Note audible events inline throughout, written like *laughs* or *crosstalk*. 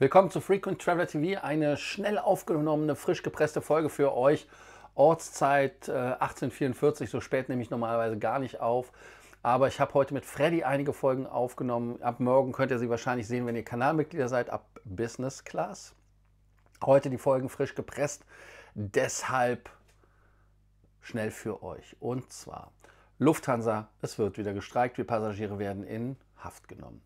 Willkommen zu Frequent Traveler TV, eine schnell aufgenommene, frisch gepresste Folge für euch. Ortszeit äh, 1844, so spät nehme ich normalerweise gar nicht auf. Aber ich habe heute mit Freddy einige Folgen aufgenommen. Ab morgen könnt ihr sie wahrscheinlich sehen, wenn ihr Kanalmitglieder seid, ab Business Class. Heute die Folgen frisch gepresst, deshalb schnell für euch. Und zwar Lufthansa, es wird wieder gestreikt, wir Passagiere werden in Haft genommen.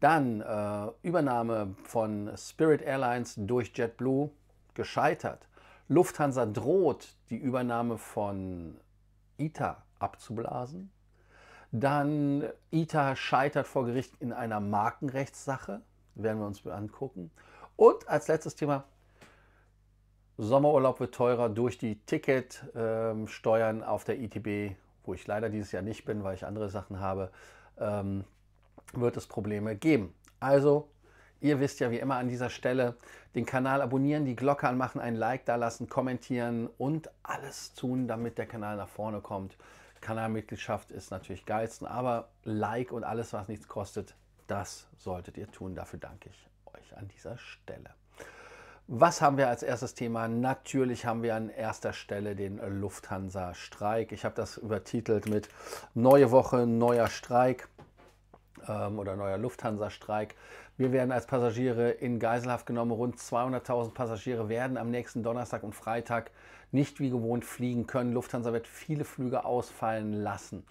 Dann äh, Übernahme von Spirit Airlines durch JetBlue gescheitert. Lufthansa droht, die Übernahme von ITA abzublasen. Dann ITA scheitert vor Gericht in einer Markenrechtssache, werden wir uns angucken. Und als letztes Thema, Sommerurlaub wird teurer durch die Ticketsteuern ähm, auf der ITB, wo ich leider dieses Jahr nicht bin, weil ich andere Sachen habe. Ähm, wird es Probleme geben. Also, ihr wisst ja wie immer an dieser Stelle, den Kanal abonnieren, die Glocke anmachen, ein Like da lassen, kommentieren und alles tun, damit der Kanal nach vorne kommt. Kanalmitgliedschaft ist natürlich geilsten, aber Like und alles, was nichts kostet, das solltet ihr tun. Dafür danke ich euch an dieser Stelle. Was haben wir als erstes Thema? Natürlich haben wir an erster Stelle den Lufthansa-Streik. Ich habe das übertitelt mit Neue Woche, neuer Streik ähm, oder neuer Lufthansa-Streik. Wir werden als Passagiere in Geiselhaft genommen. Rund 200.000 Passagiere werden am nächsten Donnerstag und Freitag nicht wie gewohnt fliegen können. Lufthansa wird viele Flüge ausfallen lassen.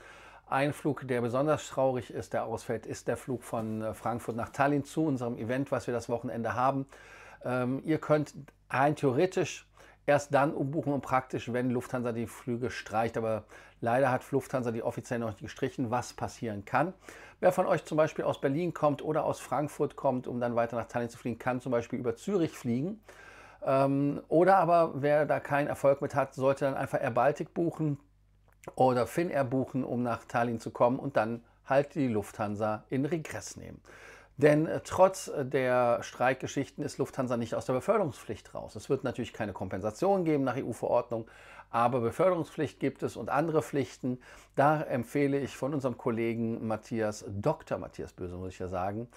Ein Flug, der besonders traurig ist, der ausfällt, ist der Flug von äh, Frankfurt nach Tallinn zu unserem Event, was wir das Wochenende haben. Ähm, ihr könnt rein theoretisch erst dann umbuchen und praktisch, wenn Lufthansa die Flüge streicht. Aber leider hat Lufthansa die offiziell noch nicht gestrichen, was passieren kann. Wer von euch zum Beispiel aus Berlin kommt oder aus Frankfurt kommt, um dann weiter nach Tallinn zu fliegen, kann zum Beispiel über Zürich fliegen. Ähm, oder aber wer da keinen Erfolg mit hat, sollte dann einfach Air Baltic buchen oder Finnair buchen, um nach Tallinn zu kommen und dann halt die Lufthansa in Regress nehmen. Denn äh, trotz äh, der Streikgeschichten ist Lufthansa nicht aus der Beförderungspflicht raus. Es wird natürlich keine Kompensation geben nach EU-Verordnung, aber Beförderungspflicht gibt es und andere Pflichten. Da empfehle ich von unserem Kollegen Matthias, Dr. Matthias Böse, muss ich ja sagen,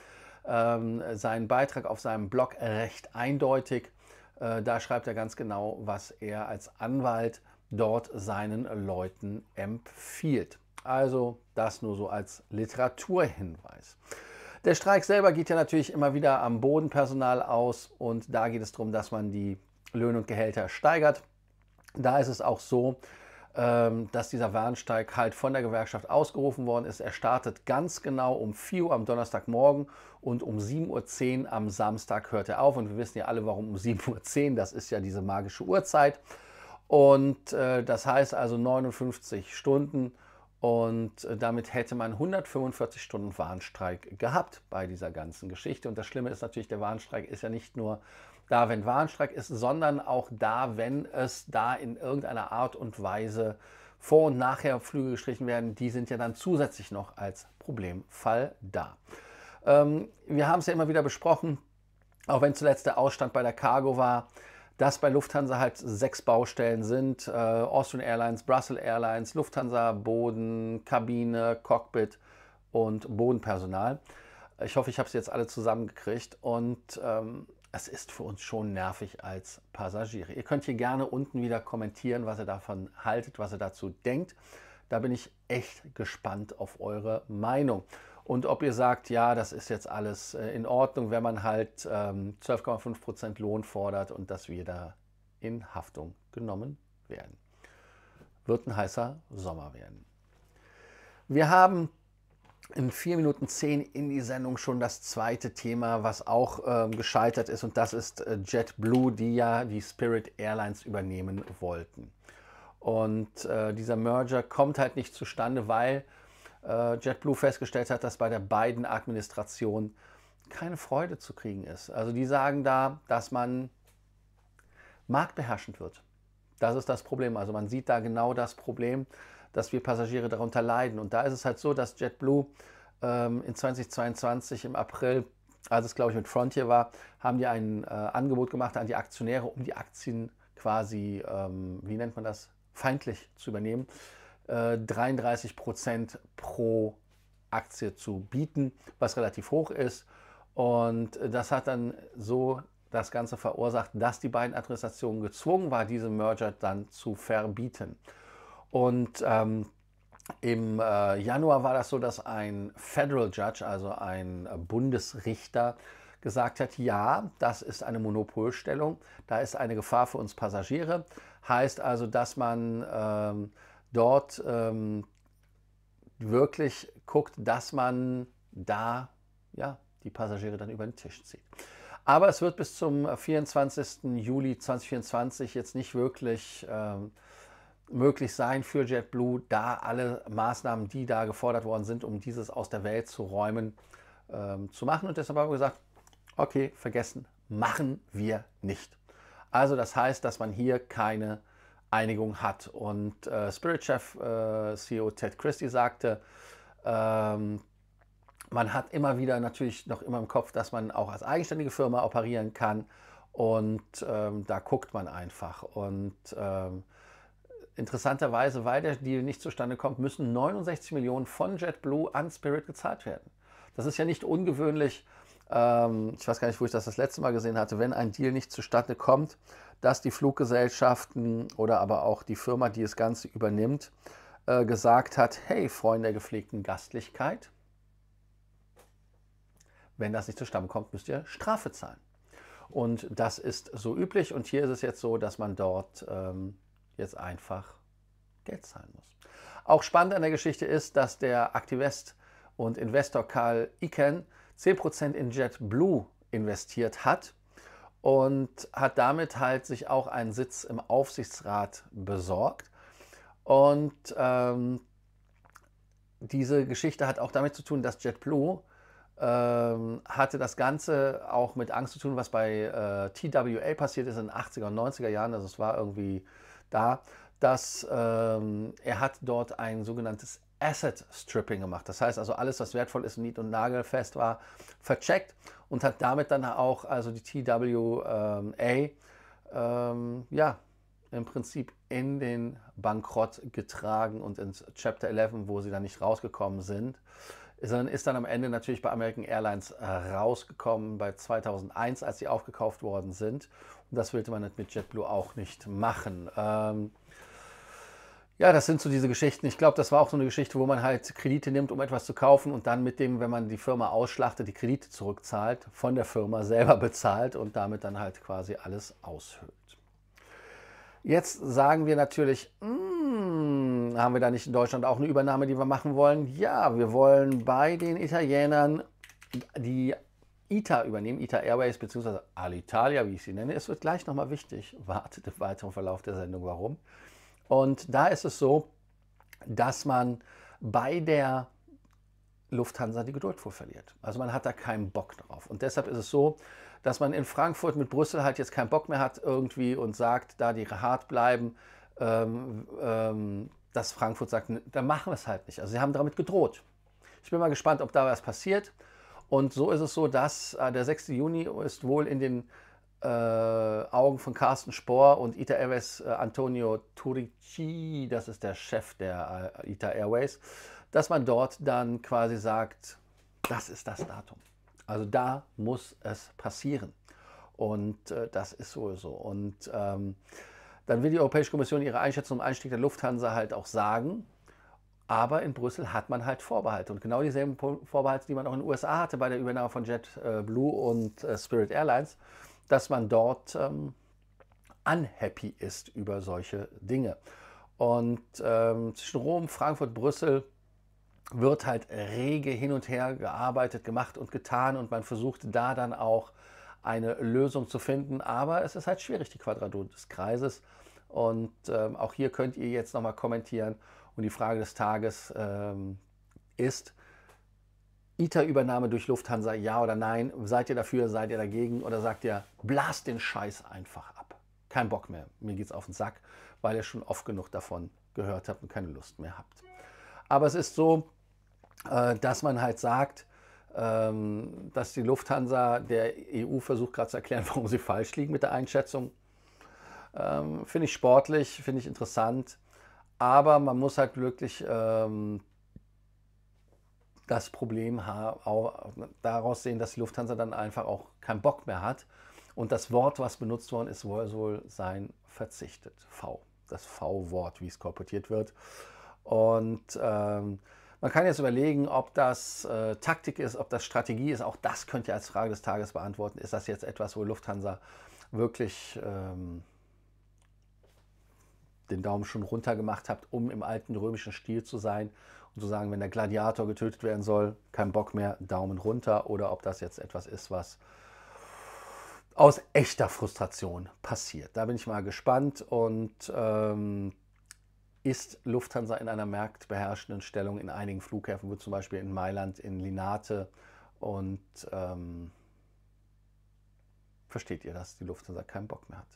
ähm, seinen Beitrag auf seinem Blog recht eindeutig. Äh, da schreibt er ganz genau, was er als Anwalt dort seinen Leuten empfiehlt. Also das nur so als Literaturhinweis. Der Streik selber geht ja natürlich immer wieder am Bodenpersonal aus und da geht es darum, dass man die Löhne und Gehälter steigert. Da ist es auch so, ähm, dass dieser Warnsteig halt von der Gewerkschaft ausgerufen worden ist. Er startet ganz genau um 4 Uhr am Donnerstagmorgen und um 7.10 Uhr am Samstag hört er auf. Und wir wissen ja alle, warum um 7.10 Uhr, das ist ja diese magische Uhrzeit. Und äh, das heißt also 59 Stunden und äh, damit hätte man 145 Stunden Warnstreik gehabt bei dieser ganzen Geschichte. Und das Schlimme ist natürlich, der Warnstreik ist ja nicht nur da, wenn Warnstreik ist, sondern auch da, wenn es da in irgendeiner Art und Weise vor und nachher Flüge gestrichen werden, die sind ja dann zusätzlich noch als Problemfall da. Ähm, wir haben es ja immer wieder besprochen, auch wenn zuletzt der Ausstand bei der Cargo war, dass bei Lufthansa halt sechs Baustellen sind. Äh, Austrian Airlines, Brussels Airlines, Lufthansa, Boden, Kabine, Cockpit und Bodenpersonal. Ich hoffe, ich habe es jetzt alle zusammengekriegt und ähm, es ist für uns schon nervig als Passagiere. Ihr könnt hier gerne unten wieder kommentieren, was ihr davon haltet, was ihr dazu denkt. Da bin ich echt gespannt auf eure Meinung. Und ob ihr sagt, ja, das ist jetzt alles äh, in Ordnung, wenn man halt 12,5 ähm, Prozent Lohn fordert und dass wir da in Haftung genommen werden. Wird ein heißer Sommer werden. Wir haben in 4 Minuten 10 in die Sendung schon das zweite Thema, was auch ähm, gescheitert ist, und das ist äh, JetBlue, die ja die Spirit Airlines übernehmen wollten. Und äh, dieser Merger kommt halt nicht zustande, weil äh, JetBlue festgestellt hat, dass bei der biden Administration keine Freude zu kriegen ist. Also die sagen da, dass man marktbeherrschend wird. Das ist das Problem. Also man sieht da genau das Problem, dass wir Passagiere darunter leiden. Und da ist es halt so, dass JetBlue ähm, in 2022 im April, als es glaube ich mit Frontier war, haben die ein äh, Angebot gemacht an die Aktionäre, um die Aktien quasi, ähm, wie nennt man das, feindlich zu übernehmen. 33 äh, Prozent pro Aktie zu bieten, was relativ hoch ist. Und das hat dann so das Ganze verursacht, dass die beiden Adressationen gezwungen war, diese Merger dann zu verbieten. Und ähm, im äh, Januar war das so, dass ein Federal Judge, also ein äh, Bundesrichter, gesagt hat, ja, das ist eine Monopolstellung, da ist eine Gefahr für uns Passagiere. Heißt also, dass man ähm, dort ähm, wirklich guckt, dass man da ja, die Passagiere dann über den Tisch zieht. Aber es wird bis zum 24. Äh, Juli 2024 jetzt nicht wirklich ähm, möglich sein für JetBlue, da alle Maßnahmen, die da gefordert worden sind, um dieses aus der Welt zu räumen, ähm, zu machen. Und deshalb haben wir gesagt, okay, vergessen, machen wir nicht. Also das heißt, dass man hier keine Einigung hat. Und äh, Spirit Chef äh, CEO Ted Christie sagte, ähm, man hat immer wieder natürlich noch immer im Kopf, dass man auch als eigenständige Firma operieren kann. Und ähm, da guckt man einfach. Und ähm, interessanterweise, weil der Deal nicht zustande kommt, müssen 69 Millionen von JetBlue an Spirit gezahlt werden. Das ist ja nicht ungewöhnlich. Ähm, ich weiß gar nicht, wo ich das das letzte Mal gesehen hatte. Wenn ein Deal nicht zustande kommt, dass die Fluggesellschaften oder aber auch die Firma, die das Ganze übernimmt, äh, gesagt hat, hey, Freunde der gepflegten Gastlichkeit, wenn das nicht zustande kommt, müsst ihr Strafe zahlen. Und das ist so üblich und hier ist es jetzt so, dass man dort ähm, jetzt einfach Geld zahlen muss. Auch spannend an der Geschichte ist, dass der Aktivist und Investor Karl Iken 10% in JetBlue investiert hat und hat damit halt sich auch einen Sitz im Aufsichtsrat besorgt. Und ähm, diese Geschichte hat auch damit zu tun, dass JetBlue ähm, hatte das Ganze auch mit Angst zu tun, was bei äh, TWA passiert ist in den 80er und 90er Jahren. Also es war irgendwie da dass ähm, er hat dort ein sogenanntes Asset Stripping gemacht. Das heißt also alles, was wertvoll ist, nied- und nagelfest war, vercheckt und hat damit dann auch also die TWA ähm, ja, im Prinzip in den Bankrott getragen und ins Chapter 11, wo sie dann nicht rausgekommen sind, sondern ist dann am Ende natürlich bei American Airlines äh, rausgekommen, bei 2001, als sie aufgekauft worden sind. Und das wollte man mit JetBlue auch nicht machen. Ähm, ja, das sind so diese Geschichten. Ich glaube, das war auch so eine Geschichte, wo man halt Kredite nimmt, um etwas zu kaufen und dann mit dem, wenn man die Firma ausschlachtet, die Kredite zurückzahlt, von der Firma *laughs* selber bezahlt und damit dann halt quasi alles aushöhlt. Jetzt sagen wir natürlich, mm, haben wir da nicht in Deutschland auch eine Übernahme, die wir machen wollen? Ja, wir wollen bei den Italienern die ITA übernehmen, ITA Airways bzw. Alitalia, wie ich sie nenne. Es wird gleich nochmal wichtig. Wartet im weiteren Verlauf der Sendung, warum. Und da ist es so, dass man bei der Lufthansa die Geduld vor verliert. Also man hat da keinen Bock drauf. Und deshalb ist es so, dass man in Frankfurt mit Brüssel halt jetzt keinen Bock mehr hat irgendwie und sagt, da die hart bleiben, ähm, ähm, dass Frankfurt sagt, dann machen wir es halt nicht. Also sie haben damit gedroht. Ich bin mal gespannt, ob da was passiert. Und so ist es so, dass äh, der 6. Juni ist wohl in den äh, Augen von Carsten Spohr und ITA Airways äh, Antonio Turici, das ist der Chef der äh, ITA Airways, dass man dort dann quasi sagt, das ist das Datum. Also da muss es passieren. Und äh, das ist sowieso. Und ähm, dann will die Europäische Kommission ihre Einschätzung zum Einstieg der Lufthansa halt auch sagen. Aber in Brüssel hat man halt Vorbehalte. Und genau dieselben Vorbehalte, die man auch in den USA hatte bei der Übernahme von JetBlue und äh, Spirit Airlines, dass man dort ähm, unhappy ist über solche Dinge. Und ähm, zwischen Rom, Frankfurt, Brüssel wird halt rege hin und her gearbeitet, gemacht und getan und man versucht da dann auch eine Lösung zu finden. Aber es ist halt schwierig, die Quadratur des Kreises. Und ähm, auch hier könnt ihr jetzt nochmal kommentieren. Und die Frage des Tages ähm, ist, ITER-Übernahme durch Lufthansa, ja oder nein? Seid ihr dafür, seid ihr dagegen? Oder sagt ihr, blast den Scheiß einfach ab? Kein Bock mehr, mir geht's auf den Sack, weil ihr schon oft genug davon gehört habt und keine Lust mehr habt. Aber es ist so, äh, dass man halt sagt, ähm, dass die Lufthansa der EU versucht gerade zu erklären, *laughs* warum sie falsch liegen mit der Einschätzung. Ähm, finde ich sportlich, finde ich interessant, aber man muss halt wirklich ähm, das Problem daraus sehen, dass die Lufthansa dann einfach auch keinen Bock mehr hat. Und das Wort, was benutzt worden ist, soll wohl sein verzichtet. V. Das V-Wort, wie es korportiert wird. Und ähm, man kann jetzt überlegen, ob das äh, Taktik ist, ob das Strategie ist. Auch das könnt ihr als Frage des Tages beantworten. Ist das jetzt etwas, wo Lufthansa wirklich ähm, den Daumen schon runter gemacht hat, um im alten römischen Stil zu sein zu sagen, wenn der Gladiator getötet werden soll, kein Bock mehr, Daumen runter oder ob das jetzt etwas ist, was aus echter Frustration passiert. Da bin ich mal gespannt und ähm, ist Lufthansa in einer marktbeherrschenden Stellung in einigen Flughäfen, wo zum Beispiel in Mailand, in Linate und ähm, versteht ihr, dass die Lufthansa keinen Bock mehr hat.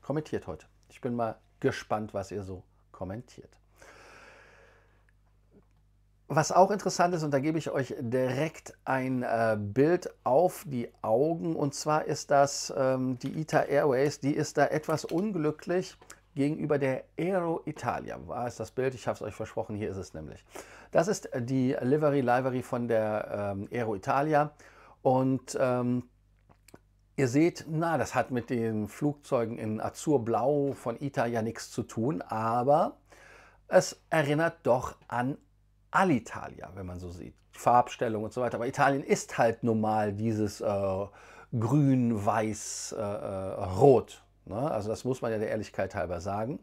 Kommentiert heute. Ich bin mal gespannt, was ihr so kommentiert. Was auch interessant ist, und da gebe ich euch direkt ein äh, Bild auf die Augen, und zwar ist das ähm, die ITA Airways, die ist da etwas unglücklich gegenüber der Aero Italia. War es das Bild? Ich habe es euch versprochen, hier ist es nämlich. Das ist die Livery Livery von der ähm, Aero Italia und ähm, ihr seht, na, das hat mit den Flugzeugen in Azurblau von ITA ja nichts zu tun, aber es erinnert doch an Alitalia, wenn man so sieht. Farbstellung und so weiter. Aber Italien ist halt nun mal dieses äh, grün, weiß, äh, äh, rot. Ne? Also das muss man ja der Ehrlichkeit halber sagen.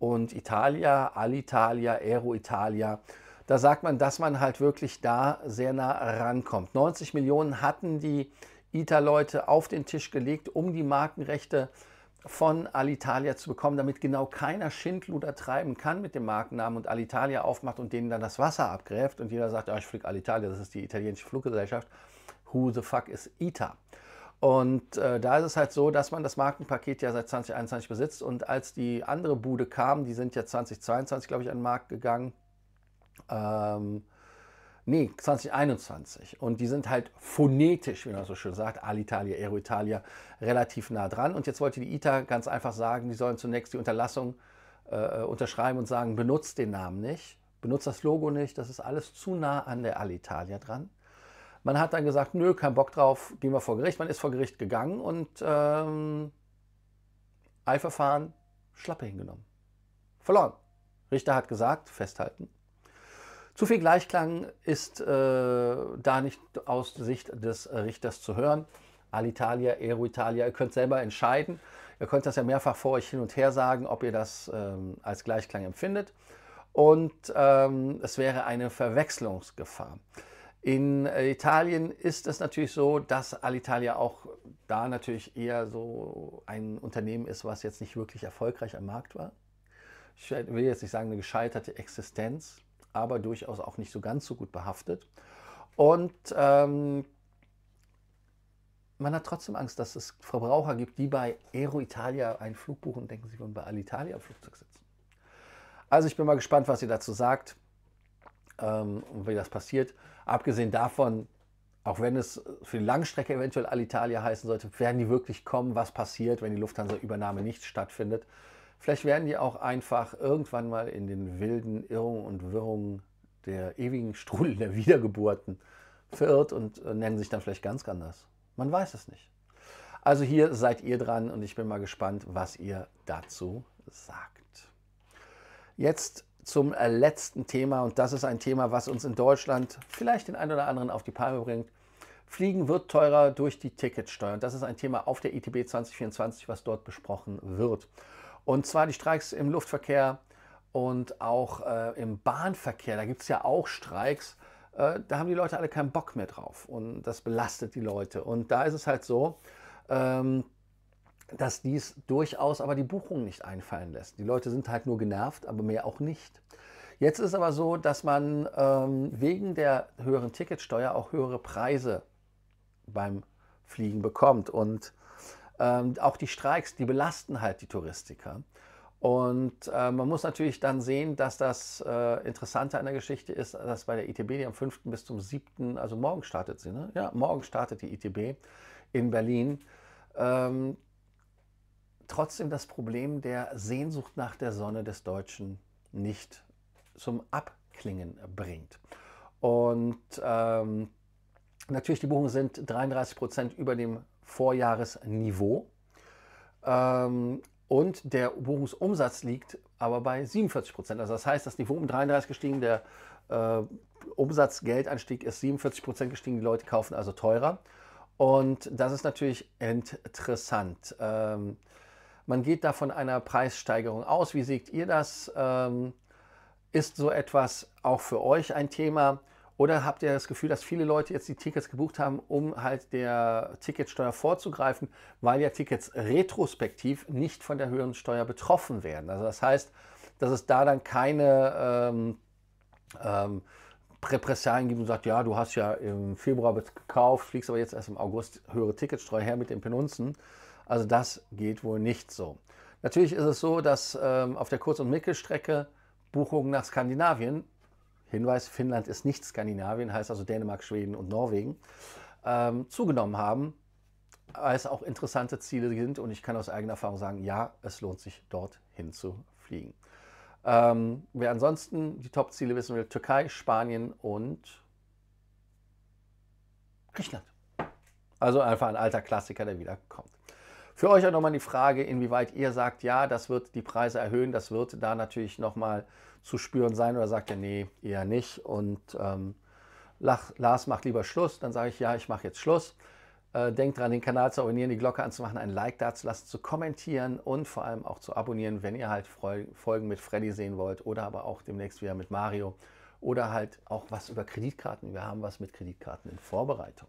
Und Italia, Alitalia, Aero Italia, da sagt man, dass man halt wirklich da sehr nah rankommt. 90 Millionen hatten die ITA-Leute auf den Tisch gelegt, um die Markenrechte zu von Alitalia zu bekommen, damit genau keiner Schindluder treiben kann mit dem Markennamen und Alitalia aufmacht und denen dann das Wasser abgräft und jeder sagt, ja, ah, ich fliege Alitalia, das ist die italienische Fluggesellschaft. Who the fuck is ITA? Und äh, da ist es halt so, dass man das Markenpaket ja seit 2021 besitzt und als die andere Bude kam, die sind ja 2022, glaube ich, an den Markt gegangen, ähm, Nee, 2021. Und die sind halt phonetisch, wie man so schön sagt, Alitalia, Aero relativ nah dran. Und jetzt wollte die ITA ganz einfach sagen, die sollen zunächst die Unterlassung äh, unterschreiben und sagen, benutzt den Namen nicht, benutzt das Logo nicht, das ist alles zu nah an der Alitalia dran. Man hat dann gesagt, nö, kein Bock drauf, gehen wir vor Gericht. Man ist vor Gericht gegangen und ähm, Eilverfahren, Schlappe hingenommen. Verloren. Richter hat gesagt, festhalten, zu viel Gleichklang ist äh, da nicht aus Sicht des äh, Richters zu hören. Alitalia, Aero Italia, ihr könnt selber entscheiden. Ihr könnt das ja mehrfach vor euch hin und her sagen, ob ihr das ähm, als Gleichklang empfindet. Und ähm, es wäre eine Verwechslungsgefahr. In Italien ist es natürlich so, dass Alitalia auch da natürlich eher so ein Unternehmen ist, was jetzt nicht wirklich erfolgreich am Markt war. Ich will jetzt nicht sagen, eine gescheiterte Existenz aber durchaus auch nicht so ganz so gut behaftet. Und ähm, man hat trotzdem Angst, dass es Verbraucher gibt, die bei Aero Italia einen Flug buchen und denken, sie würden bei Alitalia im Flugzeug sitzen. Also ich bin mal gespannt, was ihr dazu sagt ähm, und wie das passiert. Abgesehen davon, auch wenn es für die Langstrecke eventuell Alitalia heißen sollte, werden die wirklich kommen, was passiert, wenn die Lufthansa-Übernahme nicht stattfindet. Vielleicht werden die auch einfach irgendwann mal in den wilden Irrungen und Wirrungen der ewigen Strudel der Wiedergeburten verirrt und äh, nennen sich dann vielleicht ganz anders. Man weiß es nicht. Also hier seid ihr dran und ich bin mal gespannt, was ihr dazu sagt. Jetzt zum äh, letzten Thema und das ist ein Thema, was uns in Deutschland vielleicht den einen oder anderen auf die Palme bringt. Fliegen wird teurer durch die Ticketsteuer. Und das ist ein Thema auf der ITB 2024, was dort besprochen wird. Und zwar die Streiks im Luftverkehr und auch äh, im Bahnverkehr. Da gibt es ja auch Streiks. Äh, da haben die Leute alle keinen Bock mehr drauf. Und das belastet die Leute. Und da ist es halt so, ähm, dass dies durchaus aber die Buchungen nicht einfallen lässt. Die Leute sind halt nur genervt, aber mehr auch nicht. Jetzt ist aber so, dass man ähm, wegen der höheren Ticketsteuer auch höhere Preise beim Fliegen bekommt. Und ähm, auch die Streiks, die belasten halt die Touristiker. Und äh, man muss natürlich dann sehen, dass das äh, Interessante an der Geschichte ist, dass bei der ITB, die am 5. bis zum 7., also morgen startet sie, ne? Ja, morgen startet die ITB in Berlin. Ähm, trotzdem das Problem der Sehnsucht nach der Sonne des Deutschen nicht zum Abklingen bringt. Und ähm, natürlich, die Buchungen sind 33 Prozent über dem Vorjahresniveau. Ähm, und der Buchungsumsatz liegt aber bei 47 Prozent. Also das heißt, das Niveau um 33 gestiegen, der äh, Umsatzgeldanstieg ist 47 Prozent gestiegen, die Leute kaufen also teurer. Und das ist natürlich interessant. Ähm, man geht da von einer Preissteigerung aus. Wie seht ihr das? Ähm, ist so etwas auch für euch ein Thema? Oder habt ihr das Gefühl, dass viele Leute jetzt die Tickets gebucht haben, um halt der Ticketsteuer vorzugreifen, weil ja Tickets retrospektiv nicht von der höheren Steuer betroffen werden? Also das heißt, dass es da dann keine ähm, ähm, Repressalien gibt und sagt, ja, du hast ja im Februar gekauft, fliegst aber jetzt erst im August höhere Ticketsteuer her mit den Penunzen. Also das geht wohl nicht so. Natürlich ist es so, dass ähm, auf der Kurz- und Mittelstrecke Buchungen nach Skandinavien Hinweis, Finnland ist nicht Skandinavien, heißt also Dänemark, Schweden und Norwegen, ähm, zugenommen haben, als auch interessante Ziele sind. Und ich kann aus eigener Erfahrung sagen, ja, es lohnt sich, dorthin zu fliegen. Ähm, wer ansonsten die Top-Ziele wissen will, Türkei, Spanien und Griechenland. Also einfach ein alter Klassiker, der wieder kommt. Für euch auch nochmal die Frage, inwieweit ihr sagt, ja, das wird die Preise erhöhen, das wird da natürlich nochmal zu spüren sein oder sagt ihr, nee, eher nicht. Und ähm, Lars macht lieber Schluss, dann sage ich, ja, ich mache jetzt Schluss. Äh, denkt dran, den Kanal zu abonnieren, die Glocke anzumachen, ein Like da zu lassen, zu kommentieren und vor allem auch zu abonnieren, wenn ihr halt Folgen mit Freddy sehen wollt oder aber auch demnächst wieder mit Mario oder halt auch was über Kreditkarten. Wir haben was mit Kreditkarten in Vorbereitung.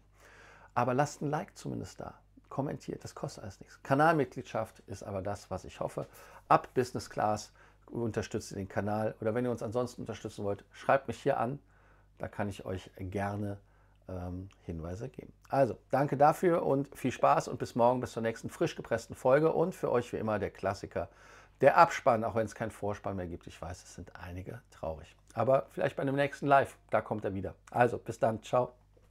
Aber lasst ein Like zumindest da kommentiert. Das kostet alles nichts. Kanalmitgliedschaft ist aber das, was ich hoffe. Ab Business Class unterstützt ihr den Kanal. Oder wenn ihr uns ansonsten unterstützen wollt, schreibt mich hier an. Da kann ich euch gerne ähm, Hinweise geben. Also, danke dafür und viel Spaß und bis morgen, bis zur nächsten frisch gepressten Folge. Und für euch wie immer der Klassiker, der Abspann, auch wenn es keinen Vorspann mehr gibt. Ich weiß, es sind einige traurig. Aber vielleicht bei einem nächsten Live, da kommt er wieder. Also, bis dann, ciao.